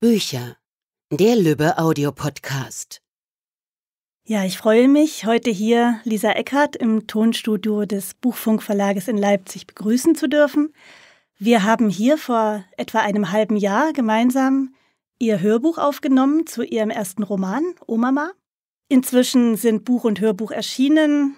Bücher. Der Lübbe Audiopodcast. Ja, ich freue mich, heute hier Lisa Eckhardt im Tonstudio des Buchfunkverlages in Leipzig begrüßen zu dürfen. Wir haben hier vor etwa einem halben Jahr gemeinsam ihr Hörbuch aufgenommen zu ihrem ersten Roman, Omama. Inzwischen sind Buch und Hörbuch erschienen.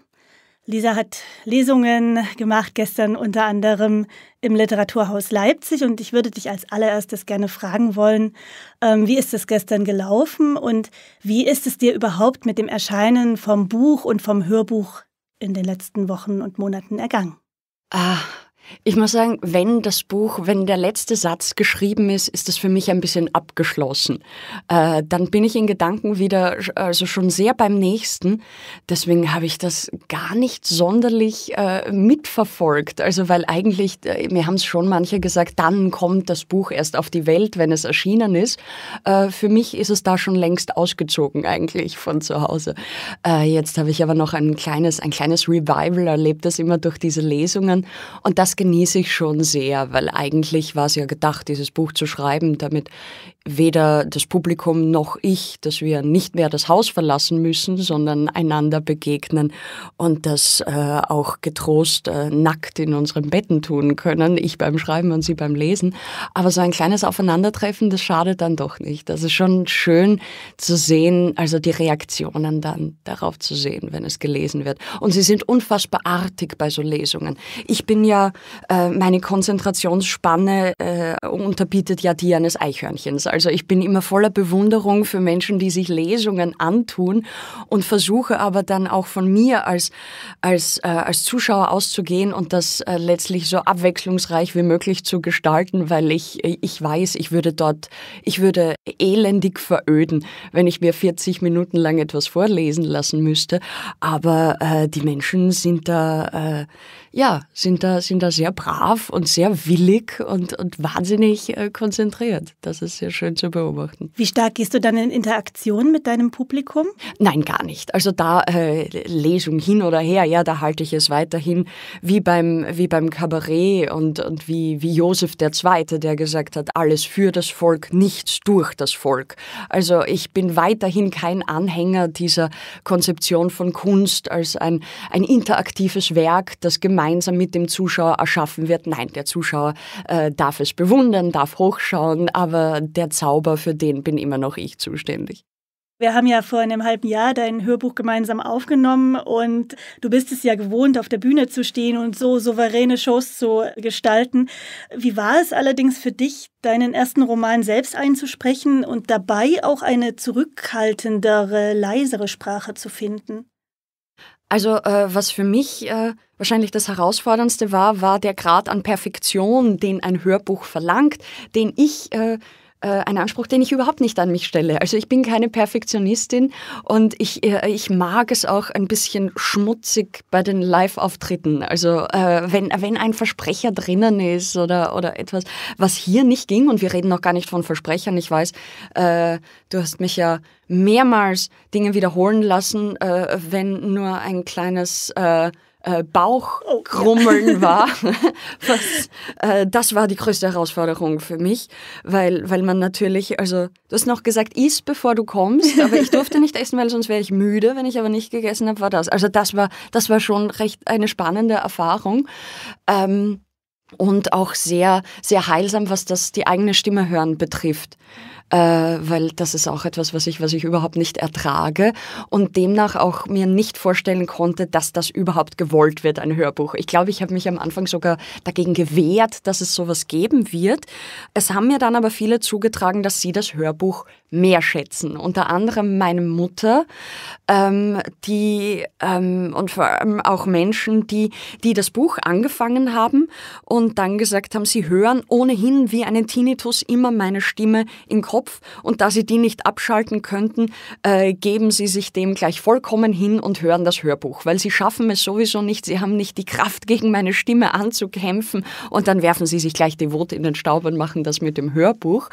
Lisa hat Lesungen gemacht, gestern unter anderem im Literaturhaus Leipzig. Und ich würde dich als allererstes gerne fragen wollen, ähm, wie ist es gestern gelaufen und wie ist es dir überhaupt mit dem Erscheinen vom Buch und vom Hörbuch in den letzten Wochen und Monaten ergangen? Ah, ich muss sagen, wenn das Buch, wenn der letzte Satz geschrieben ist, ist das für mich ein bisschen abgeschlossen. Äh, dann bin ich in Gedanken wieder, also schon sehr beim nächsten. Deswegen habe ich das gar nicht sonderlich äh, mitverfolgt. Also weil eigentlich, äh, mir haben es schon manche gesagt, dann kommt das Buch erst auf die Welt, wenn es erschienen ist. Äh, für mich ist es da schon längst ausgezogen eigentlich von zu Hause. Äh, jetzt habe ich aber noch ein kleines, ein kleines Revival erlebt, das immer durch diese Lesungen. Und das genieße ich schon sehr, weil eigentlich war es ja gedacht, dieses Buch zu schreiben, damit weder das Publikum noch ich, dass wir nicht mehr das Haus verlassen müssen, sondern einander begegnen und das äh, auch getrost äh, nackt in unseren Betten tun können. Ich beim Schreiben und sie beim Lesen. Aber so ein kleines Aufeinandertreffen, das schadet dann doch nicht. Das ist schon schön zu sehen, also die Reaktionen dann darauf zu sehen, wenn es gelesen wird. Und sie sind unfassbar artig bei so Lesungen. Ich bin ja, äh, meine Konzentrationsspanne äh, unterbietet ja die eines Eichhörnchens. Also ich bin immer voller Bewunderung für Menschen, die sich Lesungen antun und versuche aber dann auch von mir als, als, äh, als Zuschauer auszugehen und das äh, letztlich so abwechslungsreich wie möglich zu gestalten, weil ich, ich weiß, ich würde dort, ich würde elendig veröden, wenn ich mir 40 Minuten lang etwas vorlesen lassen müsste. Aber äh, die Menschen sind da, äh, ja, sind da, sind da sehr brav und sehr willig und, und wahnsinnig äh, konzentriert. Das ist sehr schön zu beobachten. Wie stark gehst du dann in Interaktion mit deinem Publikum? Nein, gar nicht. Also da äh, Lesung hin oder her, ja, da halte ich es weiterhin wie beim, wie beim Kabarett und, und wie, wie Josef II., der gesagt hat, alles für das Volk, nichts durch das Volk. Also ich bin weiterhin kein Anhänger dieser Konzeption von Kunst als ein, ein interaktives Werk, das gemeinsam gemeinsam mit dem Zuschauer erschaffen wird. Nein, der Zuschauer äh, darf es bewundern, darf hochschauen, aber der Zauber, für den bin immer noch ich zuständig. Wir haben ja vor einem halben Jahr dein Hörbuch gemeinsam aufgenommen und du bist es ja gewohnt, auf der Bühne zu stehen und so souveräne Shows zu gestalten. Wie war es allerdings für dich, deinen ersten Roman selbst einzusprechen und dabei auch eine zurückhaltendere, leisere Sprache zu finden? Also äh, was für mich äh, Wahrscheinlich das Herausforderndste war, war der Grad an Perfektion, den ein Hörbuch verlangt, den ich, äh, äh, ein Anspruch, den ich überhaupt nicht an mich stelle. Also ich bin keine Perfektionistin und ich, äh, ich mag es auch ein bisschen schmutzig bei den Live-Auftritten. Also äh, wenn, wenn ein Versprecher drinnen ist oder, oder etwas, was hier nicht ging, und wir reden noch gar nicht von Versprechern, ich weiß, äh, du hast mich ja mehrmals Dinge wiederholen lassen, äh, wenn nur ein kleines... Äh, äh, Bauchkrummeln oh. war. Was, äh, das war die größte Herausforderung für mich, weil, weil man natürlich, also du hast noch gesagt, isst bevor du kommst, aber ich durfte nicht essen, weil sonst wäre ich müde. Wenn ich aber nicht gegessen habe, war das. Also das war, das war schon recht eine spannende Erfahrung. Ähm, und auch sehr, sehr heilsam, was das die eigene Stimme hören betrifft äh, weil das ist auch etwas, was ich, was ich überhaupt nicht ertrage und demnach auch mir nicht vorstellen konnte, dass das überhaupt gewollt wird, ein Hörbuch. Ich glaube, ich habe mich am Anfang sogar dagegen gewehrt, dass es sowas geben wird. Es haben mir dann aber viele zugetragen, dass sie das Hörbuch mehr schätzen. Unter anderem meine Mutter, ähm, die ähm, und vor allem auch Menschen, die, die das Buch angefangen haben und dann gesagt haben, sie hören ohnehin wie einen Tinnitus immer meine Stimme im Kopf Kopf und da sie die nicht abschalten könnten, äh, geben sie sich dem gleich vollkommen hin und hören das Hörbuch, weil sie schaffen es sowieso nicht, sie haben nicht die Kraft, gegen meine Stimme anzukämpfen und dann werfen sie sich gleich devot in den Staub und machen das mit dem Hörbuch.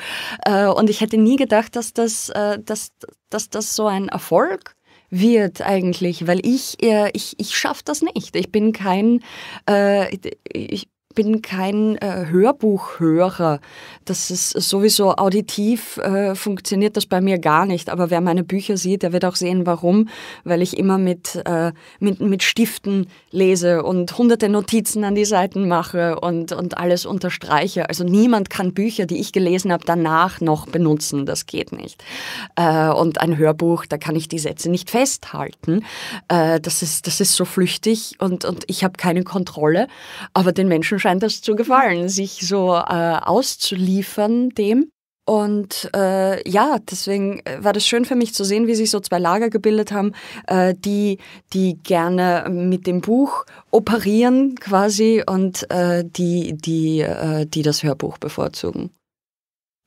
Äh, und ich hätte nie gedacht, dass das, äh, dass, dass das so ein Erfolg wird eigentlich, weil ich, äh, ich, ich schaffe das nicht. Ich bin kein, äh, ich, bin kein äh, Hörbuchhörer. Das ist sowieso auditiv äh, funktioniert das bei mir gar nicht. Aber wer meine Bücher sieht, der wird auch sehen, warum. Weil ich immer mit, äh, mit, mit Stiften lese und hunderte Notizen an die Seiten mache und, und alles unterstreiche. Also niemand kann Bücher, die ich gelesen habe, danach noch benutzen. Das geht nicht. Äh, und ein Hörbuch, da kann ich die Sätze nicht festhalten. Äh, das, ist, das ist so flüchtig und, und ich habe keine Kontrolle. Aber den Menschen scheint das zu gefallen, sich so äh, auszuliefern dem. Und äh, ja, deswegen äh, war das schön für mich zu sehen, wie sich so zwei Lager gebildet haben, äh, die, die gerne mit dem Buch operieren quasi und äh, die, die, äh, die das Hörbuch bevorzugen.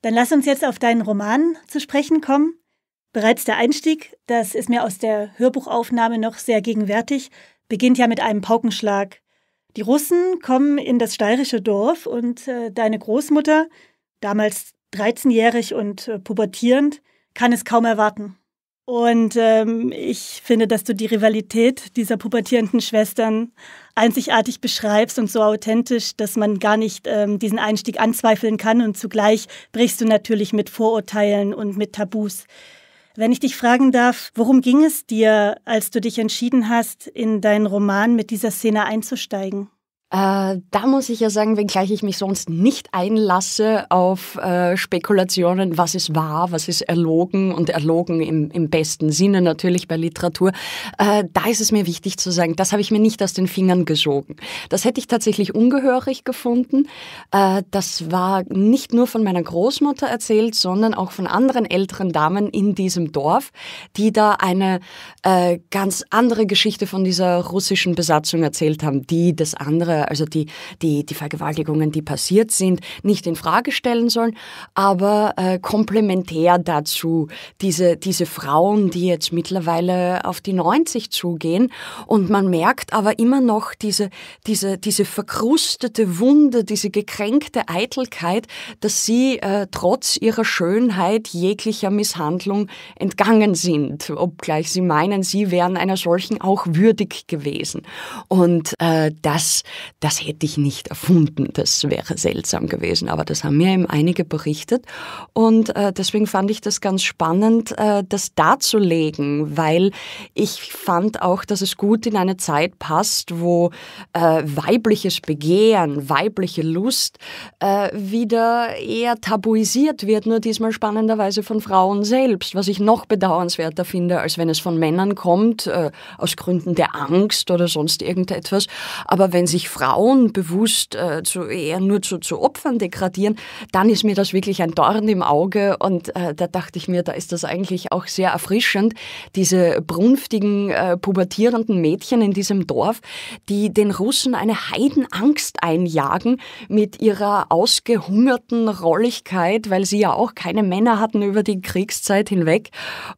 Dann lass uns jetzt auf deinen Roman zu sprechen kommen. Bereits der Einstieg, das ist mir aus der Hörbuchaufnahme noch sehr gegenwärtig, beginnt ja mit einem Paukenschlag die Russen kommen in das steirische Dorf und äh, deine Großmutter, damals 13-jährig und äh, pubertierend, kann es kaum erwarten. Und ähm, ich finde, dass du die Rivalität dieser pubertierenden Schwestern einzigartig beschreibst und so authentisch, dass man gar nicht ähm, diesen Einstieg anzweifeln kann. Und zugleich brichst du natürlich mit Vorurteilen und mit Tabus. Wenn ich dich fragen darf, worum ging es dir, als du dich entschieden hast, in deinen Roman mit dieser Szene einzusteigen? Äh, da muss ich ja sagen, wenngleich ich mich sonst nicht einlasse auf äh, Spekulationen, was ist wahr, was ist erlogen und erlogen im, im besten Sinne natürlich bei Literatur, äh, da ist es mir wichtig zu sagen, das habe ich mir nicht aus den Fingern gesogen. Das hätte ich tatsächlich ungehörig gefunden. Äh, das war nicht nur von meiner Großmutter erzählt, sondern auch von anderen älteren Damen in diesem Dorf, die da eine äh, ganz andere Geschichte von dieser russischen Besatzung erzählt haben, die das andere äh, also die, die, die Vergewaltigungen, die passiert sind, nicht in Frage stellen sollen, aber äh, komplementär dazu diese, diese Frauen, die jetzt mittlerweile auf die 90 zugehen und man merkt aber immer noch diese, diese, diese verkrustete Wunde, diese gekränkte Eitelkeit, dass sie äh, trotz ihrer Schönheit jeglicher Misshandlung entgangen sind, obgleich sie meinen, sie wären einer solchen auch würdig gewesen. Und äh, das das hätte ich nicht erfunden, das wäre seltsam gewesen, aber das haben mir eben einige berichtet und äh, deswegen fand ich das ganz spannend, äh, das darzulegen, weil ich fand auch, dass es gut in eine Zeit passt, wo äh, weibliches Begehren, weibliche Lust äh, wieder eher tabuisiert wird, nur diesmal spannenderweise von Frauen selbst, was ich noch bedauernswerter finde, als wenn es von Männern kommt, äh, aus Gründen der Angst oder sonst irgendetwas, aber wenn sich Frauen bewusst äh, zu, eher nur zu, zu Opfern degradieren, dann ist mir das wirklich ein Dorn im Auge. Und äh, da dachte ich mir, da ist das eigentlich auch sehr erfrischend, diese brunftigen, äh, pubertierenden Mädchen in diesem Dorf, die den Russen eine Heidenangst einjagen mit ihrer ausgehungerten Rolligkeit, weil sie ja auch keine Männer hatten über die Kriegszeit hinweg.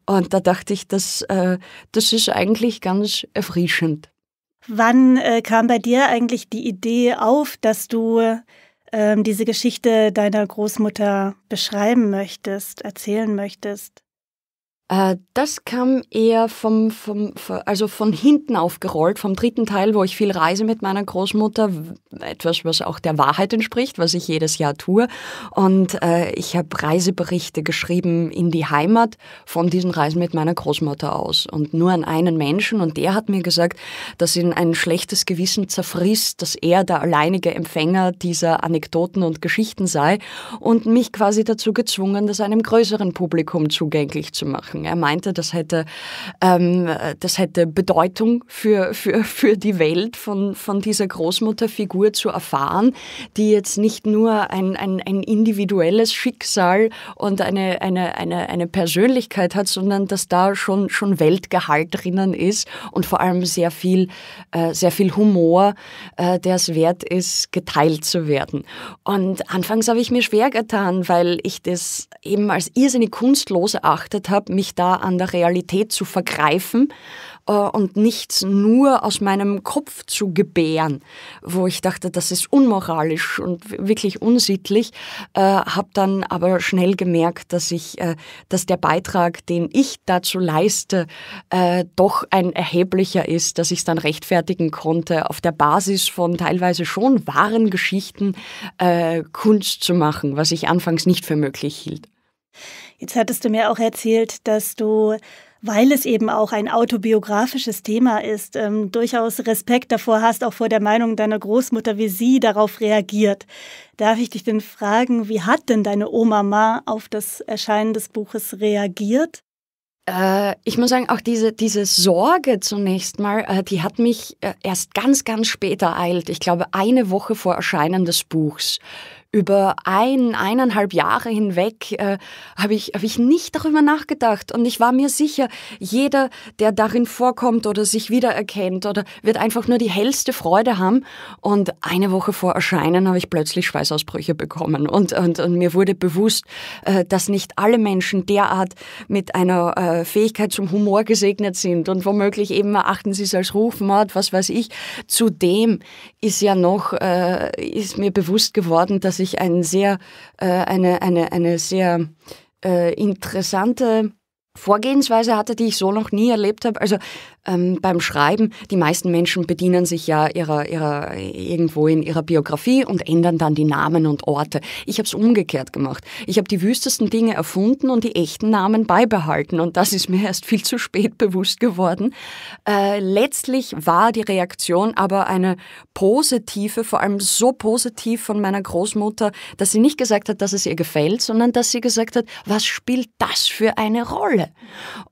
Und da dachte ich, das, äh, das ist eigentlich ganz erfrischend. Wann äh, kam bei dir eigentlich die Idee auf, dass du ähm, diese Geschichte deiner Großmutter beschreiben möchtest, erzählen möchtest? Äh, das kam eher vom, vom, also von hinten aufgerollt, vom dritten Teil, wo ich viel reise mit meiner Großmutter, etwas, was auch der Wahrheit entspricht, was ich jedes Jahr tue. Und äh, ich habe Reiseberichte geschrieben in die Heimat von diesen Reisen mit meiner Großmutter aus und nur an einen Menschen. Und der hat mir gesagt, dass ihn ein schlechtes Gewissen zerfrisst, dass er der alleinige Empfänger dieser Anekdoten und Geschichten sei und mich quasi dazu gezwungen, das einem größeren Publikum zugänglich zu machen machen. Er meinte, das hätte, ähm, das hätte Bedeutung für, für, für die Welt von, von dieser Großmutterfigur zu erfahren, die jetzt nicht nur ein, ein, ein individuelles Schicksal und eine, eine, eine, eine Persönlichkeit hat, sondern dass da schon, schon Weltgehalt drinnen ist und vor allem sehr viel, äh, sehr viel Humor, äh, der es wert ist, geteilt zu werden. Und anfangs habe ich mir schwer getan, weil ich das eben als irrsinnig kunstlos erachtet habe, mich sich da an der Realität zu vergreifen äh, und nichts nur aus meinem Kopf zu gebären, wo ich dachte, das ist unmoralisch und wirklich unsittlich, äh, habe dann aber schnell gemerkt, dass ich, äh, dass der Beitrag, den ich dazu leiste, äh, doch ein erheblicher ist, dass ich es dann rechtfertigen konnte, auf der Basis von teilweise schon wahren Geschichten äh, Kunst zu machen, was ich anfangs nicht für möglich hielt. Jetzt hattest du mir auch erzählt, dass du, weil es eben auch ein autobiografisches Thema ist, ähm, durchaus Respekt davor hast, auch vor der Meinung deiner Großmutter, wie sie darauf reagiert. Darf ich dich denn fragen, wie hat denn deine Oma Ma auf das Erscheinen des Buches reagiert? Äh, ich muss sagen, auch diese, diese Sorge zunächst mal, äh, die hat mich äh, erst ganz, ganz später eilt. Ich glaube, eine Woche vor Erscheinen des Buchs über ein, eineinhalb Jahre hinweg äh, habe ich, hab ich nicht darüber nachgedacht. Und ich war mir sicher, jeder, der darin vorkommt oder sich wiedererkennt oder wird einfach nur die hellste Freude haben. Und eine Woche vor Erscheinen habe ich plötzlich Schweißausbrüche bekommen. Und, und, und mir wurde bewusst, äh, dass nicht alle Menschen derart mit einer äh, Fähigkeit zum Humor gesegnet sind. Und womöglich eben erachten sie es als Rufmord, was weiß ich. Zudem ist ja noch, äh, ist mir bewusst geworden, dass sich ein sehr, äh, eine, eine, eine sehr äh, interessante Vorgehensweise hatte, die ich so noch nie erlebt habe. Also ähm, beim Schreiben. Die meisten Menschen bedienen sich ja ihrer, ihrer, irgendwo in ihrer Biografie und ändern dann die Namen und Orte. Ich habe es umgekehrt gemacht. Ich habe die wüstesten Dinge erfunden und die echten Namen beibehalten. Und das ist mir erst viel zu spät bewusst geworden. Äh, letztlich war die Reaktion aber eine positive, vor allem so positiv von meiner Großmutter, dass sie nicht gesagt hat, dass es ihr gefällt, sondern dass sie gesagt hat, was spielt das für eine Rolle?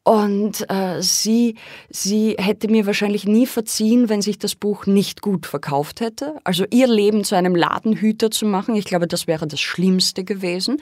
Und äh, sie, sie sie hätte mir wahrscheinlich nie verziehen, wenn sich das Buch nicht gut verkauft hätte. Also ihr Leben zu einem Ladenhüter zu machen, ich glaube, das wäre das Schlimmste gewesen.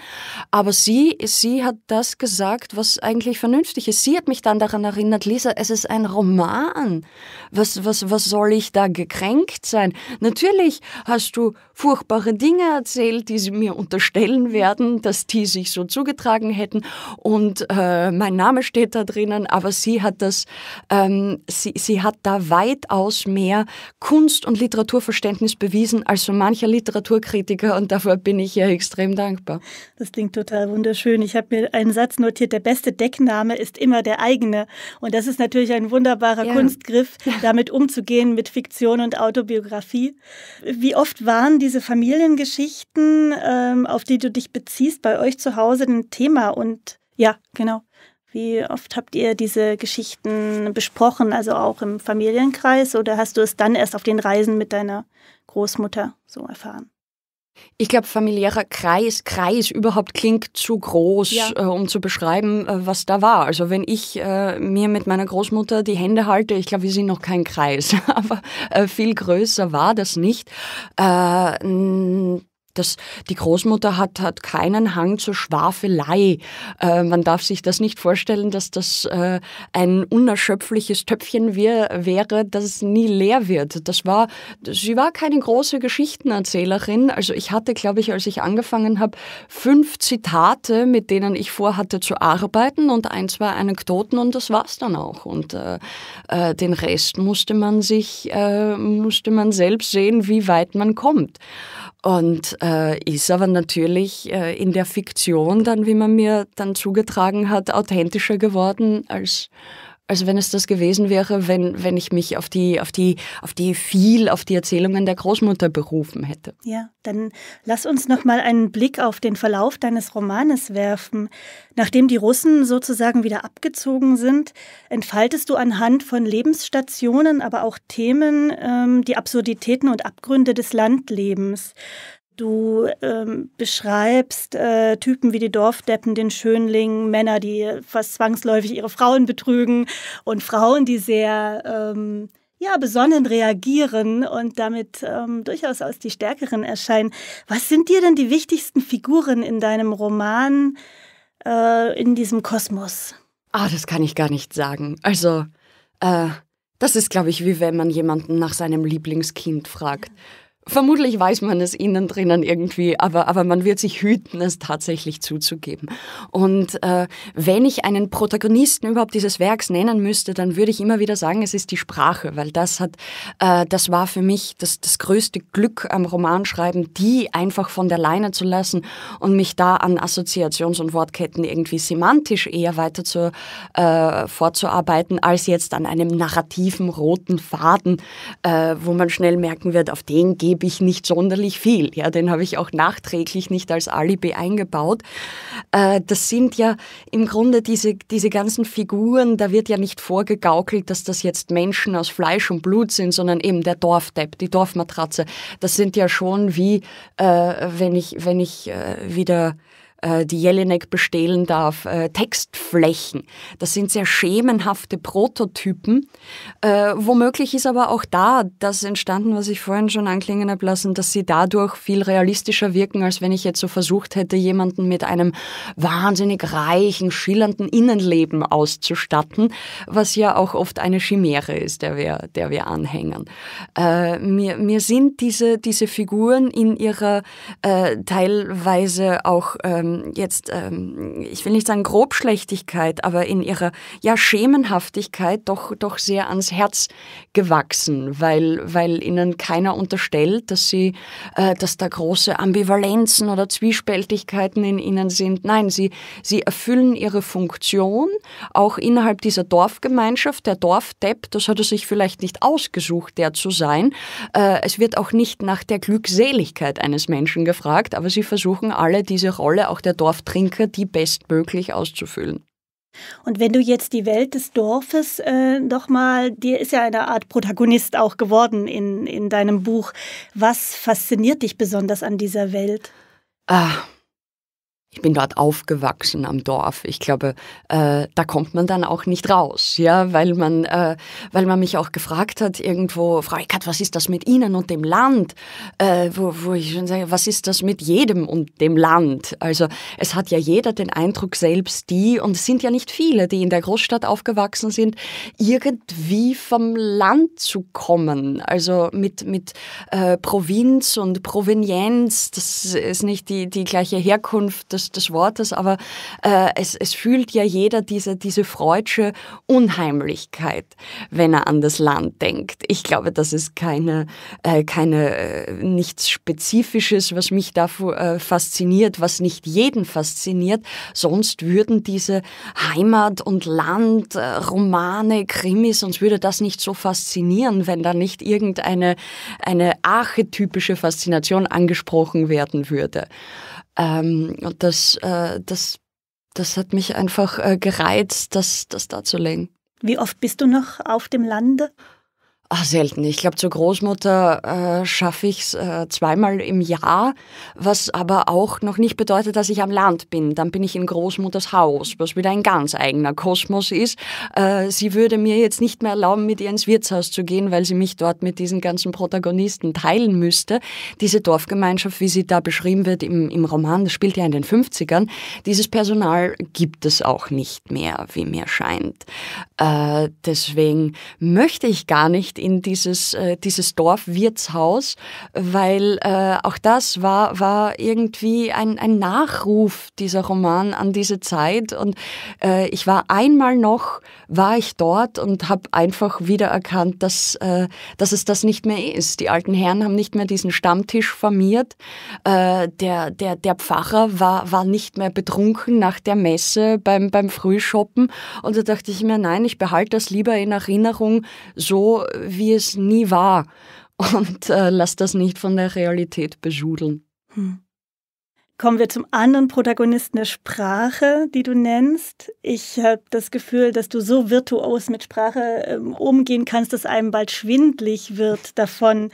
Aber sie, sie hat das gesagt, was eigentlich vernünftig ist. Sie hat mich dann daran erinnert, Lisa, es ist ein Roman. Was, was, was soll ich da gekränkt sein? Natürlich hast du furchtbare Dinge erzählt, die sie mir unterstellen werden, dass die sich so zugetragen hätten. Und äh, mein Name steht da drinnen, aber sie hat das ähm, ähm, sie, sie hat da weitaus mehr Kunst- und Literaturverständnis bewiesen als so mancher Literaturkritiker und dafür bin ich ihr extrem dankbar. Das klingt total wunderschön. Ich habe mir einen Satz notiert, der beste Deckname ist immer der eigene. Und das ist natürlich ein wunderbarer ja. Kunstgriff, damit umzugehen mit Fiktion und Autobiografie. Wie oft waren diese Familiengeschichten, ähm, auf die du dich beziehst, bei euch zu Hause ein Thema? Und ja, genau. Wie oft habt ihr diese Geschichten besprochen, also auch im Familienkreis, oder hast du es dann erst auf den Reisen mit deiner Großmutter so erfahren? Ich glaube, familiärer Kreis, Kreis überhaupt klingt zu groß, ja. äh, um zu beschreiben, äh, was da war. Also wenn ich äh, mir mit meiner Großmutter die Hände halte, ich glaube, wir sind noch kein Kreis, aber äh, viel größer war das nicht. Äh, das, die Großmutter hat, hat keinen Hang zur Schwafelei. Äh, man darf sich das nicht vorstellen, dass das äh, ein unerschöpfliches Töpfchen wir, wäre, das nie leer wird. Das war, sie war keine große Geschichtenerzählerin. Also ich hatte, glaube ich, als ich angefangen habe, fünf Zitate, mit denen ich vorhatte zu arbeiten und ein, zwei Anekdoten und das war's dann auch. Und äh, äh den Rest musste man sich, äh, musste man selbst sehen, wie weit man kommt. Und äh, ist aber natürlich äh, in der Fiktion dann, wie man mir dann zugetragen hat, authentischer geworden als als wenn es das gewesen wäre, wenn, wenn ich mich auf die, auf die, auf die viel, auf die Erzählungen der Großmutter berufen hätte. Ja, dann lass uns nochmal einen Blick auf den Verlauf deines Romanes werfen. Nachdem die Russen sozusagen wieder abgezogen sind, entfaltest du anhand von Lebensstationen, aber auch Themen, ähm, die Absurditäten und Abgründe des Landlebens. Du ähm, beschreibst äh, Typen wie die Dorfdeppen, den Schönling, Männer, die fast zwangsläufig ihre Frauen betrügen und Frauen, die sehr ähm, ja, besonnen reagieren und damit ähm, durchaus als die Stärkeren erscheinen. Was sind dir denn die wichtigsten Figuren in deinem Roman äh, in diesem Kosmos? Ah, das kann ich gar nicht sagen. Also, äh, das ist, glaube ich, wie wenn man jemanden nach seinem Lieblingskind fragt. Ja. Vermutlich weiß man es innen drinnen irgendwie, aber, aber man wird sich hüten, es tatsächlich zuzugeben. Und äh, wenn ich einen Protagonisten überhaupt dieses Werks nennen müsste, dann würde ich immer wieder sagen, es ist die Sprache, weil das hat, äh, das war für mich das, das größte Glück am Romanschreiben, die einfach von der Leine zu lassen und mich da an Assoziations- und Wortketten irgendwie semantisch eher weiter zu, äh, vorzuarbeiten, als jetzt an einem narrativen roten Faden, äh, wo man schnell merken wird, auf den gehen gebe ich nicht sonderlich viel. Ja, den habe ich auch nachträglich nicht als Alibi eingebaut. Äh, das sind ja im Grunde diese, diese ganzen Figuren, da wird ja nicht vorgegaukelt, dass das jetzt Menschen aus Fleisch und Blut sind, sondern eben der Dorfdepp, die Dorfmatratze. Das sind ja schon wie, äh, wenn ich, wenn ich äh, wieder äh, die Jelinek bestehlen darf, äh, Textflächen. Das sind sehr schemenhafte Prototypen. Äh, womöglich ist aber auch da das entstanden, was ich vorhin schon anklingen habe lassen, dass sie dadurch viel realistischer wirken, als wenn ich jetzt so versucht hätte, jemanden mit einem wahnsinnig reichen, schillernden Innenleben auszustatten, was ja auch oft eine Chimäre ist, der wir, der wir anhängen. mir, mir sind diese, diese Figuren in ihrer äh, teilweise auch ähm, jetzt, ähm, ich will nicht sagen Grobschlechtigkeit, aber in ihrer ja, Schemenhaftigkeit doch, doch sehr ans Herz gewachsen, weil, weil ihnen keiner unterstellt, dass sie, äh, dass da große Ambivalenzen oder Zwiespältigkeiten in ihnen sind. Nein, sie, sie erfüllen ihre Funktion auch innerhalb dieser Dorfgemeinschaft. Der Dorfdepp, das hat er sich vielleicht nicht ausgesucht, der zu sein. Äh, es wird auch nicht nach der Glückseligkeit eines Menschen gefragt, aber sie versuchen alle diese Rolle auch der Dorftrinker, die bestmöglich auszufüllen. Und wenn du jetzt die Welt des Dorfes äh, nochmal, dir ist ja eine Art Protagonist auch geworden in, in deinem Buch. Was fasziniert dich besonders an dieser Welt? Ah, ich bin dort aufgewachsen am Dorf. Ich glaube, äh, da kommt man dann auch nicht raus, ja, weil man, äh, weil man mich auch gefragt hat irgendwo, Frau Eckert, was ist das mit Ihnen und dem Land? Äh, wo, wo ich schon sage, was ist das mit jedem und dem Land? Also es hat ja jeder den Eindruck, selbst die, und es sind ja nicht viele, die in der Großstadt aufgewachsen sind, irgendwie vom Land zu kommen. Also mit, mit äh, Provinz und Provenienz, das ist nicht die, die gleiche Herkunft, das des, des Wortes, aber äh, es, es fühlt ja jeder diese, diese freudsche Unheimlichkeit, wenn er an das Land denkt. Ich glaube, das ist keine, äh, keine äh, nichts Spezifisches, was mich da äh, fasziniert, was nicht jeden fasziniert. Sonst würden diese Heimat- und Land-Romane, äh, Krimis, sonst würde das nicht so faszinieren, wenn da nicht irgendeine eine archetypische Faszination angesprochen werden würde. Ähm, und das, äh, das, das hat mich einfach äh, gereizt, das, das darzulegen. Wie oft bist du noch auf dem Lande? Ach, selten. Ich glaube, zur Großmutter äh, schaffe ich es äh, zweimal im Jahr, was aber auch noch nicht bedeutet, dass ich am Land bin. Dann bin ich in Großmutters Haus, was wieder ein ganz eigener Kosmos ist. Äh, sie würde mir jetzt nicht mehr erlauben, mit ihr ins Wirtshaus zu gehen, weil sie mich dort mit diesen ganzen Protagonisten teilen müsste. Diese Dorfgemeinschaft, wie sie da beschrieben wird im, im Roman, das spielt ja in den 50ern, dieses Personal gibt es auch nicht mehr, wie mir scheint. Äh, deswegen möchte ich gar nicht in dieses, äh, dieses Dorf weil äh, auch das war, war irgendwie ein, ein Nachruf dieser Roman an diese Zeit. Und äh, ich war einmal noch, war ich dort und habe einfach wieder erkannt, dass, äh, dass es das nicht mehr ist. Die alten Herren haben nicht mehr diesen Stammtisch formiert. Äh, der, der, der Pfarrer war, war nicht mehr betrunken nach der Messe beim, beim Frühschoppen. Und da dachte ich mir, nein, ich behalte das lieber in Erinnerung so, äh, wie es nie war und äh, lass das nicht von der Realität beschudeln. Hm. Kommen wir zum anderen Protagonisten der Sprache, die du nennst. Ich habe das Gefühl, dass du so virtuos mit Sprache ähm, umgehen kannst, dass einem bald schwindlig wird davon.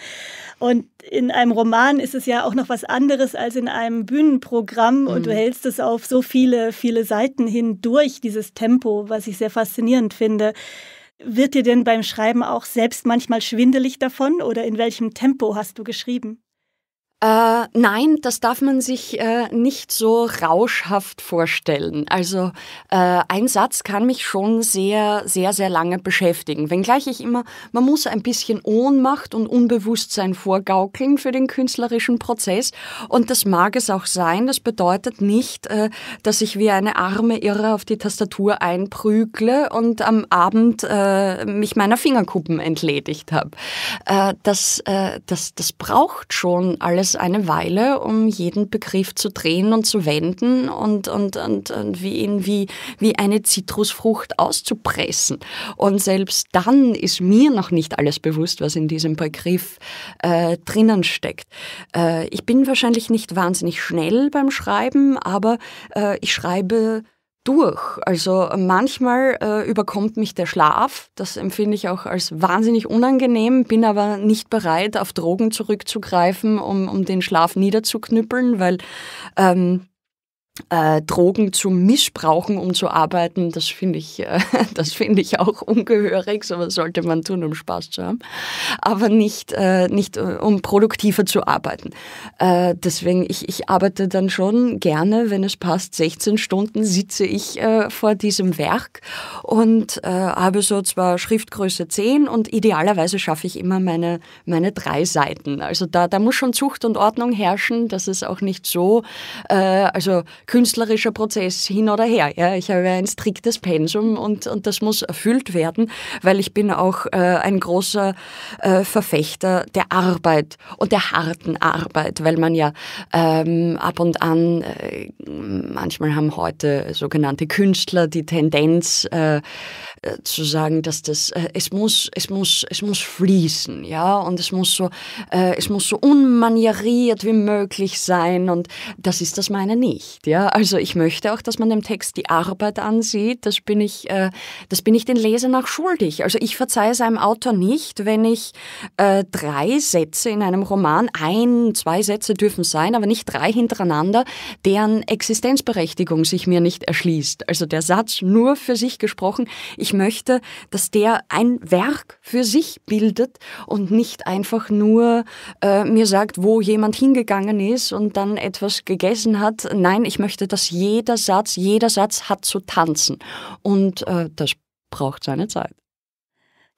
Und in einem Roman ist es ja auch noch was anderes als in einem Bühnenprogramm. Mhm. Und hm. du hältst es auf so viele, viele Seiten hin durch, dieses Tempo, was ich sehr faszinierend finde. Wird dir denn beim Schreiben auch selbst manchmal schwindelig davon oder in welchem Tempo hast du geschrieben? Äh, nein, das darf man sich äh, nicht so rauschhaft vorstellen. Also äh, ein Satz kann mich schon sehr, sehr, sehr lange beschäftigen. Wenngleich ich immer, man muss ein bisschen Ohnmacht und Unbewusstsein vorgaukeln für den künstlerischen Prozess. Und das mag es auch sein. Das bedeutet nicht, äh, dass ich wie eine arme Irre auf die Tastatur einprügle und am Abend äh, mich meiner Fingerkuppen entledigt habe. Äh, das, das, das braucht schon alles es eine Weile, um jeden Begriff zu drehen und zu wenden und, und, und, und wie ihn wie, wie eine Zitrusfrucht auszupressen. Und selbst dann ist mir noch nicht alles bewusst, was in diesem Begriff äh, drinnen steckt. Äh, ich bin wahrscheinlich nicht wahnsinnig schnell beim Schreiben, aber äh, ich schreibe durch. Also manchmal äh, überkommt mich der Schlaf, das empfinde ich auch als wahnsinnig unangenehm, bin aber nicht bereit, auf Drogen zurückzugreifen, um, um den Schlaf niederzuknüppeln, weil ähm, äh, Drogen zu missbrauchen, um zu arbeiten, das finde ich, äh, das ich auch ungehörig. Sowas sollte man tun, um Spaß zu haben, aber nicht, äh, nicht äh, um produktiver zu arbeiten. Äh, deswegen, ich, ich arbeite dann schon gerne, wenn es passt, 16 Stunden sitze ich äh, vor diesem Werk und äh, habe so zwar Schriftgröße 10 und idealerweise schaffe ich immer meine, meine drei Seiten. Also da, da muss schon Zucht und Ordnung herrschen, Das ist auch nicht so, äh, also künstlerischer Prozess hin oder her. Ja, ich habe ein striktes Pensum und, und das muss erfüllt werden, weil ich bin auch äh, ein großer äh, Verfechter der Arbeit und der harten Arbeit, weil man ja ähm, ab und an, äh, manchmal haben heute sogenannte Künstler die Tendenz, äh, äh, zu sagen, dass das, äh, es muss, es muss, es muss fließen, ja, und es muss so, äh, es muss so unmanieriert wie möglich sein und das ist das meine nicht, ja. Also ich möchte auch, dass man dem Text die Arbeit ansieht, das bin ich, äh, das bin ich den Lesern auch schuldig. Also ich verzeihe es einem Autor nicht, wenn ich äh, drei Sätze in einem Roman, ein, zwei Sätze dürfen sein, aber nicht drei hintereinander, deren Existenzberechtigung sich mir nicht erschließt. Also der Satz nur für sich gesprochen, ich ich möchte, dass der ein Werk für sich bildet und nicht einfach nur äh, mir sagt, wo jemand hingegangen ist und dann etwas gegessen hat. Nein, ich möchte, dass jeder Satz, jeder Satz hat zu tanzen. Und äh, das braucht seine Zeit.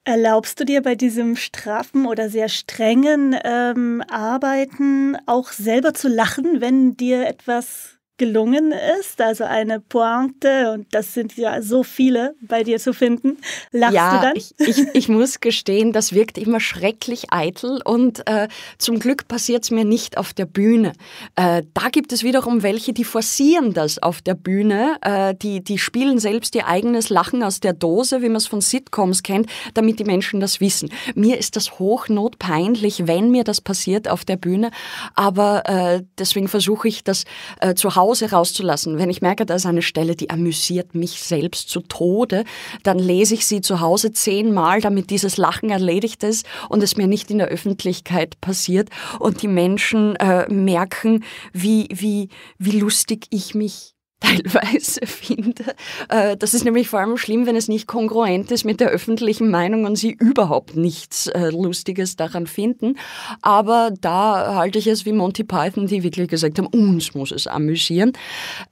Erlaubst du dir bei diesem straffen oder sehr strengen ähm, Arbeiten auch selber zu lachen, wenn dir etwas gelungen ist, also eine Pointe, und das sind ja so viele bei dir zu finden, lachst ja, du dann? Ich, ich, ich muss gestehen, das wirkt immer schrecklich eitel und äh, zum Glück passiert es mir nicht auf der Bühne. Äh, da gibt es wiederum welche, die forcieren das auf der Bühne, äh, die, die spielen selbst ihr eigenes Lachen aus der Dose, wie man es von Sitcoms kennt, damit die Menschen das wissen. Mir ist das hochnotpeinlich, wenn mir das passiert auf der Bühne, aber äh, deswegen versuche ich das äh, zu Hause Hause rauszulassen. Wenn ich merke, da ist eine Stelle, die amüsiert mich selbst zu Tode, dann lese ich sie zu Hause zehnmal, damit dieses Lachen erledigt ist und es mir nicht in der Öffentlichkeit passiert und die Menschen äh, merken, wie, wie, wie lustig ich mich teilweise finde. Äh, das ist nämlich vor allem schlimm, wenn es nicht kongruent ist mit der öffentlichen Meinung und sie überhaupt nichts äh, Lustiges daran finden. Aber da halte ich es wie Monty Python, die wirklich gesagt haben, uns muss es amüsieren.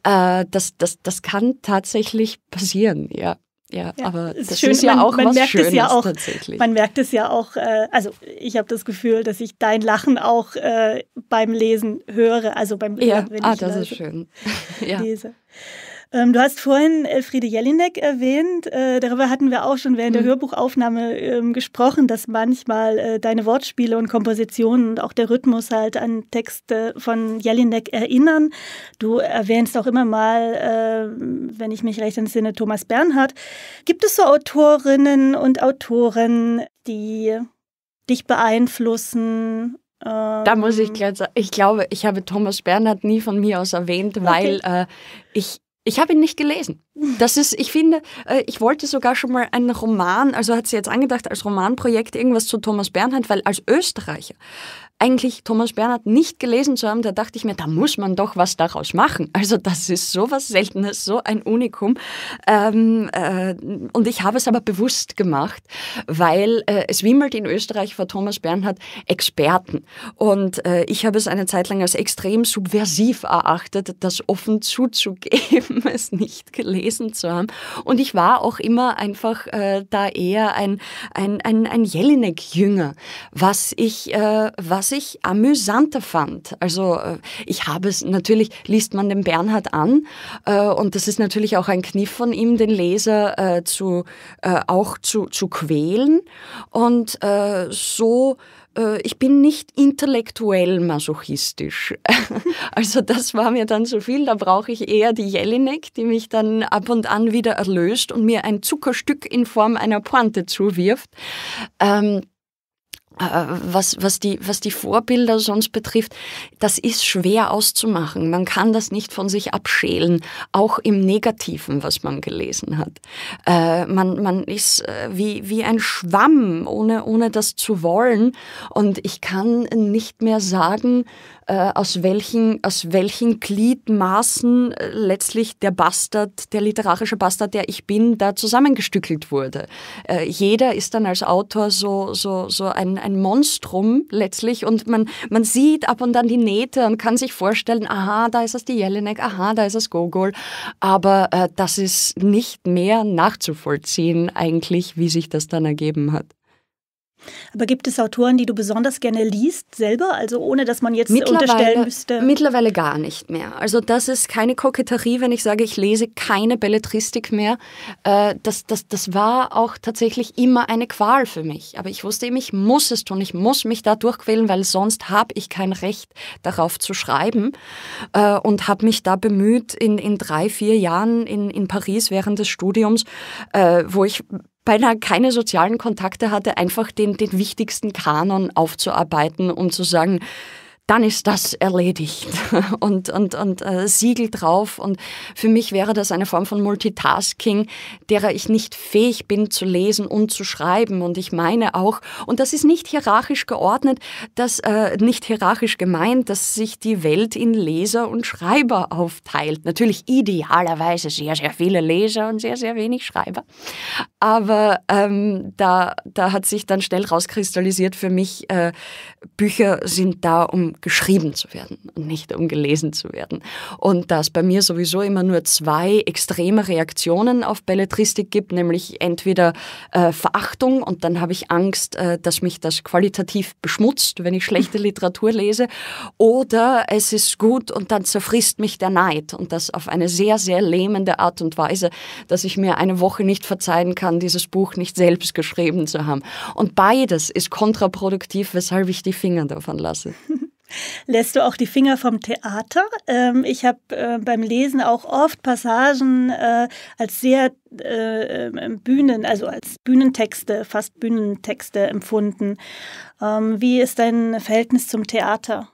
Äh, das, das, das kann tatsächlich passieren, ja. Ja, ja, aber ist das schön. ist ja man, auch man was merkt Schönes es ja auch, tatsächlich. Man merkt es ja auch, äh, also ich habe das Gefühl, dass ich dein Lachen auch äh, beim Lesen höre, also beim ja. wenn ah, ich das lese. ist schön. ja. lese. Ähm, du hast vorhin Elfriede äh, Jelinek erwähnt. Äh, darüber hatten wir auch schon während mhm. der Hörbuchaufnahme ähm, gesprochen, dass manchmal äh, deine Wortspiele und Kompositionen und auch der Rhythmus halt an Texte von Jelinek erinnern. Du erwähnst auch immer mal, äh, wenn ich mich recht entsinne, Thomas Bernhard. Gibt es so Autorinnen und Autoren, die dich beeinflussen da muss ich ähm, gleich sagen, ich glaube, ich habe Thomas Bernhard nie von mir aus erwähnt, weil okay. äh, ich ich habe ihn nicht gelesen. Das ist, ich finde, äh, ich wollte sogar schon mal einen Roman, also hat sie jetzt angedacht, als Romanprojekt irgendwas zu Thomas Bernhard, weil als Österreicher eigentlich Thomas Bernhard nicht gelesen zu haben, da dachte ich mir, da muss man doch was daraus machen. Also das ist so was Seltenes, so ein Unikum. Ähm, äh, und ich habe es aber bewusst gemacht, weil äh, es wimmelt in Österreich vor Thomas Bernhard Experten. Und äh, ich habe es eine Zeit lang als extrem subversiv erachtet, das offen zuzugeben, es nicht gelesen zu haben. Und ich war auch immer einfach äh, da eher ein, ein, ein, ein Jelinek-Jünger, was ich, äh, was ich amüsanter fand. Also äh, ich habe es, natürlich liest man den Bernhard an äh, und das ist natürlich auch ein Kniff von ihm, den Leser äh, zu, äh, auch zu, zu quälen. Und äh, so äh, ich bin nicht intellektuell masochistisch. also das war mir dann zu viel. Da brauche ich eher die Jelinek, die mich dann ab und an wieder erlöst und mir ein Zuckerstück in Form einer Pointe zuwirft. Ähm, äh, was, was, die, was die Vorbilder sonst betrifft, das ist schwer auszumachen. Man kann das nicht von sich abschälen, auch im Negativen, was man gelesen hat. Äh, man, man ist äh, wie, wie ein Schwamm, ohne, ohne das zu wollen. Und ich kann nicht mehr sagen, äh, aus, welchen, aus welchen Gliedmaßen äh, letztlich der Bastard, der literarische Bastard, der ich bin, da zusammengestückelt wurde. Äh, jeder ist dann als Autor so, so, so ein, ein Monstrum letztlich und man, man sieht ab und an die Nähte und kann sich vorstellen, aha, da ist es die Jelinek, aha, da ist es Gogol. Aber äh, das ist nicht mehr nachzuvollziehen eigentlich, wie sich das dann ergeben hat. Aber gibt es Autoren, die du besonders gerne liest selber, also ohne dass man jetzt unterstellen müsste? Mittlerweile gar nicht mehr. Also das ist keine Koketterie, wenn ich sage, ich lese keine Belletristik mehr. Äh, das, das, das war auch tatsächlich immer eine Qual für mich. Aber ich wusste eben, ich muss es tun, ich muss mich da durchquälen, weil sonst habe ich kein Recht darauf zu schreiben äh, und habe mich da bemüht in, in drei, vier Jahren in, in Paris während des Studiums, äh, wo ich beinahe keine sozialen Kontakte hatte, einfach den, den wichtigsten Kanon aufzuarbeiten und um zu sagen, dann ist das erledigt und, und, und äh, Siegel drauf. Und für mich wäre das eine Form von Multitasking, derer ich nicht fähig bin zu lesen und zu schreiben. Und ich meine auch, und das ist nicht hierarchisch geordnet, dass, äh, nicht hierarchisch gemeint, dass sich die Welt in Leser und Schreiber aufteilt. Natürlich idealerweise sehr, sehr viele Leser und sehr, sehr wenig Schreiber. Aber ähm, da, da hat sich dann schnell rauskristallisiert für mich, äh, Bücher sind da, um geschrieben zu werden und nicht um gelesen zu werden. Und dass bei mir sowieso immer nur zwei extreme Reaktionen auf Belletristik gibt, nämlich entweder äh, Verachtung und dann habe ich Angst, äh, dass mich das qualitativ beschmutzt, wenn ich schlechte Literatur lese, oder es ist gut und dann zerfrisst mich der Neid und das auf eine sehr, sehr lähmende Art und Weise, dass ich mir eine Woche nicht verzeihen kann, dieses Buch nicht selbst geschrieben zu haben. Und beides ist kontraproduktiv, weshalb ich die Finger davon lasse. lässt du auch die Finger vom Theater. Ähm, ich habe äh, beim Lesen auch oft Passagen äh, als sehr äh, ähm, Bühnen, also als Bühnentexte, fast Bühnentexte empfunden. Ähm, wie ist dein Verhältnis zum Theater?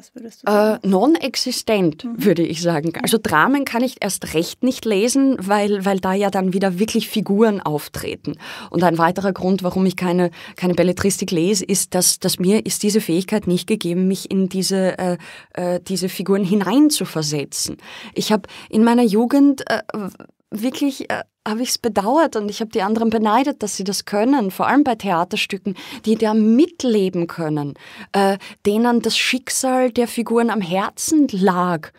Was würdest du äh, sagen? Äh, non-existent, mhm. würde ich sagen. Mhm. Also Dramen kann ich erst recht nicht lesen, weil, weil da ja dann wieder wirklich Figuren auftreten. Und ein weiterer Grund, warum ich keine, keine Belletristik lese, ist, dass, dass mir ist diese Fähigkeit nicht gegeben, mich in diese, äh, äh, diese Figuren hineinzuversetzen. Ich habe in meiner Jugend Äh, wirklich äh, habe ich es bedauert und ich habe die anderen beneidet, dass sie das können, vor allem bei Theaterstücken, die da mitleben können, äh, denen das Schicksal der Figuren am Herzen lag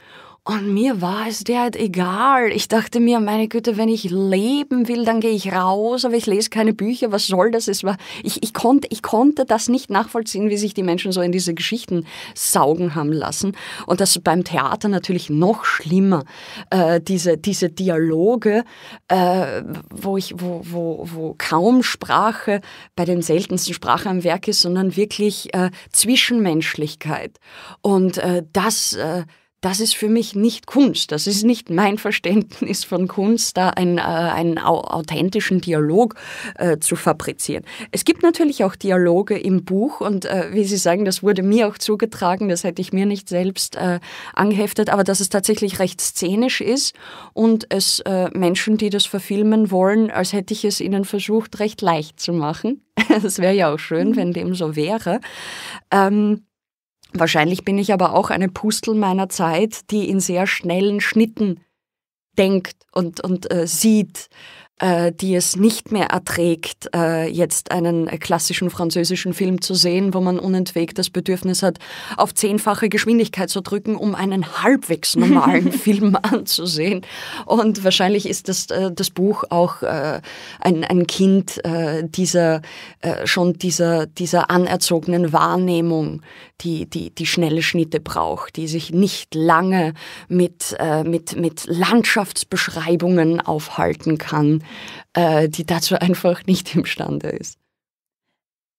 und mir war es derart egal. Ich dachte mir, meine Güte, wenn ich leben will, dann gehe ich raus, aber ich lese keine Bücher, was soll das? Es war, ich, ich, konnte, ich konnte das nicht nachvollziehen, wie sich die Menschen so in diese Geschichten saugen haben lassen. Und das beim Theater natürlich noch schlimmer, äh, diese, diese Dialoge, äh, wo, ich, wo, wo, wo kaum Sprache bei den seltensten Sprachen am Werk ist, sondern wirklich äh, Zwischenmenschlichkeit. Und äh, das äh, das ist für mich nicht Kunst. Das ist nicht mein Verständnis von Kunst, da einen, äh, einen authentischen Dialog äh, zu fabrizieren. Es gibt natürlich auch Dialoge im Buch und äh, wie Sie sagen, das wurde mir auch zugetragen, das hätte ich mir nicht selbst äh, angeheftet, aber dass es tatsächlich recht szenisch ist und es äh, Menschen, die das verfilmen wollen, als hätte ich es ihnen versucht, recht leicht zu machen. Es wäre ja auch schön, mhm. wenn dem so wäre. Ähm, Wahrscheinlich bin ich aber auch eine Pustel meiner Zeit, die in sehr schnellen Schnitten denkt und, und äh, sieht. Äh, die es nicht mehr erträgt, äh, jetzt einen klassischen französischen Film zu sehen, wo man unentwegt das Bedürfnis hat, auf zehnfache Geschwindigkeit zu drücken, um einen halbwegs normalen Film anzusehen. Und wahrscheinlich ist das, äh, das Buch auch ein, ein Kind dieser, schon dieser, dieser anerzogenen Wahrnehmung, die, die, die schnelle Schnitte braucht, die sich nicht lange mit, mit, mit Landschaftsbeschreibungen aufhalten kann äh, die dazu einfach nicht imstande ist.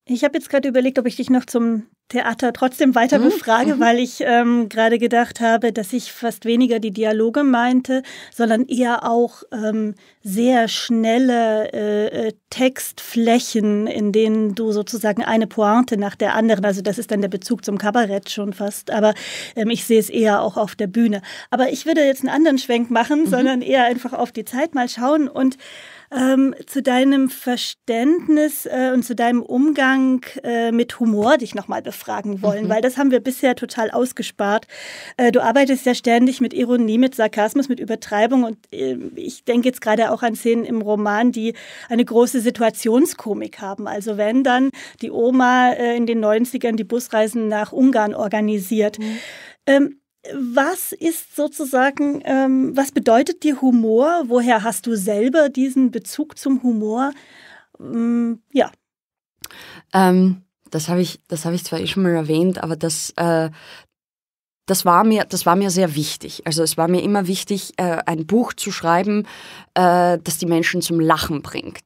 Ich habe jetzt gerade überlegt, ob ich dich noch zum Theater trotzdem weiter mhm, befrage, mhm. weil ich ähm, gerade gedacht habe, dass ich fast weniger die Dialoge meinte, sondern eher auch ähm, sehr schnelle äh, äh, Textflächen, in denen du sozusagen eine Pointe nach der anderen, also das ist dann der Bezug zum Kabarett schon fast, aber ähm, ich sehe es eher auch auf der Bühne. Aber ich würde jetzt einen anderen Schwenk machen, mhm. sondern eher einfach auf die Zeit mal schauen und ähm, zu deinem Verständnis äh, und zu deinem Umgang äh, mit Humor dich nochmal befragen wollen, mhm. weil das haben wir bisher total ausgespart. Äh, du arbeitest ja ständig mit Ironie, mit Sarkasmus, mit Übertreibung und ähm, ich denke jetzt gerade auch an Szenen im Roman, die eine große Situationskomik haben. Also wenn dann die Oma äh, in den 90ern die Busreisen nach Ungarn organisiert. Mhm. Ähm, was ist sozusagen, ähm, was bedeutet dir Humor? Woher hast du selber diesen Bezug zum Humor? Ähm, ja. Ähm, das habe ich, das ich zwar eh schon mal erwähnt, aber das, äh, das war mir, das war mir sehr wichtig. Also es war mir immer wichtig, äh, ein Buch zu schreiben, äh, das die Menschen zum Lachen bringt.